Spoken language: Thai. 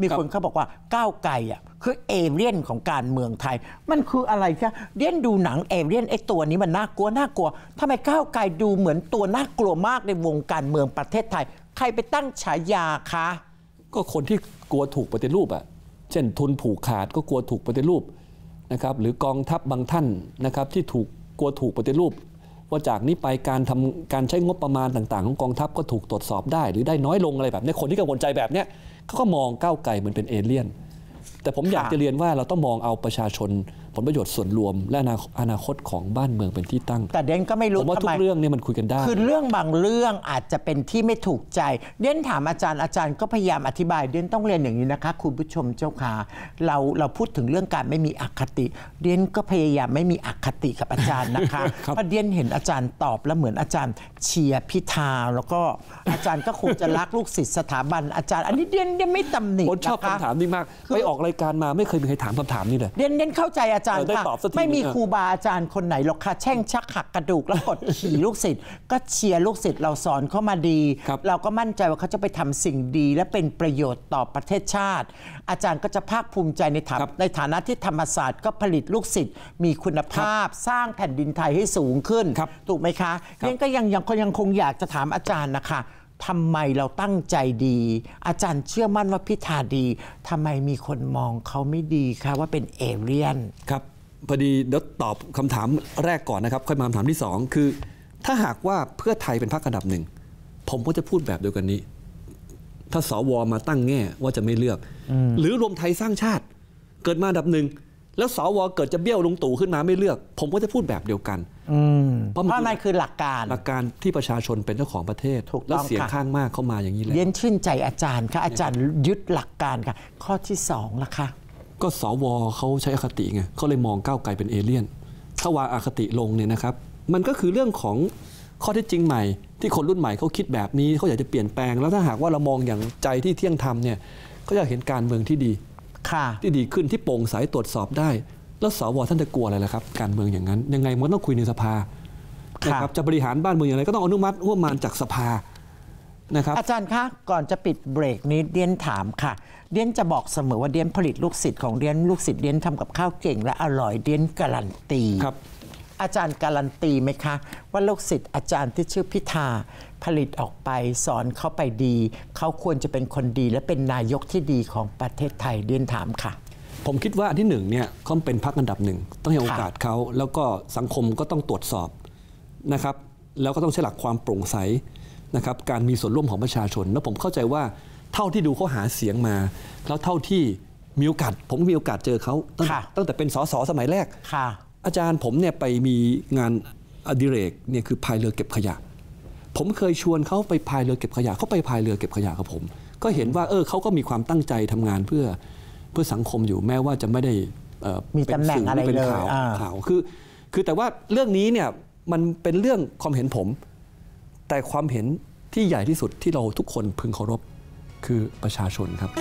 มีคนเขาบอกว่าก้าวไกลอ่ะคือเอเลี่ยนของการเมืองไทย มันคืออะไรคะเลี่ยนดูหนังเอเลี่ยนไอ้ตัวนี้มันน่ากลัวน่ากลัวทำไมก้าวไกลดูเหมือนตัวน่ากลัวมากในวงการเมืองประเทศไทย ใครไปตั้งฉายาคะก็คนที่กลัวถูกปฏิรูปอ่ะ เช่นทุนผูกขาดก็กลัวถูกปฏิรูปนะครับหรือกองทัพบางท่านนะครับที่ถูกกลัวถูกปฏิรูปว่าจากนี้ไปการทำการใช้งบประมาณต่าง ๆ ของกองทัพก็ถูกตรวจสอบได้ หรือได้น้อยลงอะไรแบบนี้คนที่กังวลใจแบบนี้เขาก็มองก้าวไกลเหมือนเป็นเอเลี่ยน แต่ผมอยากจะเรียนว่าเราต้องมองเอาประชาชนผลประโยชน์ส่วนรวมและอนาคตของบ้านเมืองเป็นที่ตั้ง แต่เด่นก็ไม่รู้ผมว่าทุกเรื่องเนี่ยมันคุยกันได้ คือเรื่องบางเรื่องอาจจะเป็นที่ไม่ถูกใจ เด่นถามอาจารย์ อาจารย์ก็พยายามอธิบาย เด่นต้องเรียนอย่างนี้นะคะคุณผู้ชมเจ้าค่ะ เราเราพูดถึงเรื่องการไม่มีอคติ เด่นก็พยายามไม่มีอคติกับอาจารย์นะคะเพราะเด่นเห็นอาจารย์ตอบแล้วเหมือนอาจารย์เชียร์พิธาแล้วก็อาจารย์ก็คงจะรักลูกศิษย์สถาบันอาจารย์อันนี้เด่นเด่นไม่ตำหนิผมชอบคำถามนี้มากไปออกรายการมาไม่เคยมีใครถามคำถามนี้เลย เด่นเด่นเข้าใจอาจารย์ค่ะไม่มีครูบาอาจารย์คนไหนหรอกค่ะแช่งชักหักกระดูก แล้วกดขี่ลูกศิษย์ก็เชียร์ลูกศิษย์เราสอนเข้ามาดี เราก็มั่นใจว่าเขาจะไปทำสิ่งดี และเป็นประโยชน์ต่อประเทศชาติ อาจารย์ก็จะภาคภูมิใจในฐานในฐานะที่ธรรมศาสตร์ก็ผลิตลูกศิษย์มีคุณภาพสร้างแผ่นดินไทยให้สูงขึ้นถูกไหมคะยังก็ยังยังยังคงอยากจะถามอาจารย์นะคะทำไมเราตั้งใจดี อาจารย์เชื่อมั่นว่าพิธาดี ทำไมมีคนมองเขาไม่ดีคะว่าเป็นเอเรียน ครับพอดีเดี๋ยวตอบคำถามแรกก่อนนะครับ ค่อยมาคำถามที่2คือ ถ้าหากว่าเพื่อไทยเป็นพรรคอันดับหนึ่งผมก็จะพูดแบบเดียวกันนี้ ถ้าสวมาตั้งแง่ว่าจะไม่เลือก หรือรวมไทยสร้างชาติ เกิดมาอันดับหนึ่งแล้วสวเกิดจะเบี้ยวลุงตู่ขึ้นมาไม่เลือก ผมก็จะพูดแบบเดียวกันเพราะมันคือหลักการ หลักการที่ประชาชนเป็นเจ้าของประเทศแล้วเสียงข้างมากเข้ามาอย่างนี้เลยเย็นชื่นใจอาจารย์ค่ะอาจารย์ยึดหลักการค่ะ ข้อที่สองล่ะคะก็สวเขาใช้อคติไงเขาเลยมองก้าวไกลเป็นเอเลี่ยนถ้าวางอคติลงเนี่ยนะครับ มันก็คือเรื่องของข้อเท็จจริงใหม่ ที่คนรุ่นใหม่เขาคิดแบบนี้เขาอยากจะเปลี่ยนแปลง แล้วถ้าหากว่าเรามองอย่างใจที่เที่ยงธรรมเนี่ยก็จะเห็นการเมืองที่ดีที่ดีขึ้นที่โปร่งใสตรวจสอบได้ แล้วสวท่านจะกลัวอะไรล่ะครับการเมืองอย่างนั้นยังไงมันต้องคุยในสภานะครับจะบริหารบ้านเมืองอย่างไรก็ต้องอนุมัติร่วมมาจากสภานะครับ อาจารย์คะก่อนจะปิดเบรกนี้เดียนถามค่ะ เดียนจะบอกเสมอว่าเดียนผลิตลูกศิษย์ของเดียนลูกศิษย์เดียนทำกับข้าวเก่ง และอร่อยเดียนการันตีครับอาจารย์การันตีไหมคะว่าลูกศิษย์อาจารย์ที่ชื่อพิธา ผลิตออกไปสอนเขาไปดี เขาควรจะเป็นคนดีและเป็นนายกที่ดีของประเทศไทยเดียนถามค่ะ ผมคิดว่าอันที่หนึ่งเนี่ยเขาเป็นพักอันดับหนึ่งต้องให้โอกาสเขาแล้วก็สังคมก็ต้องตรวจสอบนะครับ แล้วก็ต้องใช้หลักความโปร่งใสนะครับ การมีส่วนร่วมของประชาชนแล้วผมเข้าใจว่าเท่าที่ดูเขาหาเสียงมา แล้วเท่าที่มีโอกาส ผมมีโอกาสเจอเขาตั้งแต่เป็นสสสมัยแรกอาจารย์ผมเนี่ยไปมีงานอดิเรกเนี่ยคือพายเรือเก็บขยะ ผมเคยชวนเขาไปพายเรือเก็บขยะ เขาไปพายเรือเก็บขยะกับผม ก็เห็นว่าเออเขาก็มีความตั้งใจทำงานเพื่อเพื่อสังคมอยู่แม้ว่าจะไม่ได้มีตำแหน่งอะไรเลยข่าวข่าวคือ คือแต่ว่าเรื่องนี้เนี่ยมันเป็นเรื่องความเห็นผม แต่ความเห็นที่ใหญ่ที่สุดที่เราทุกคนพึงเคารพคือประชาชนครับ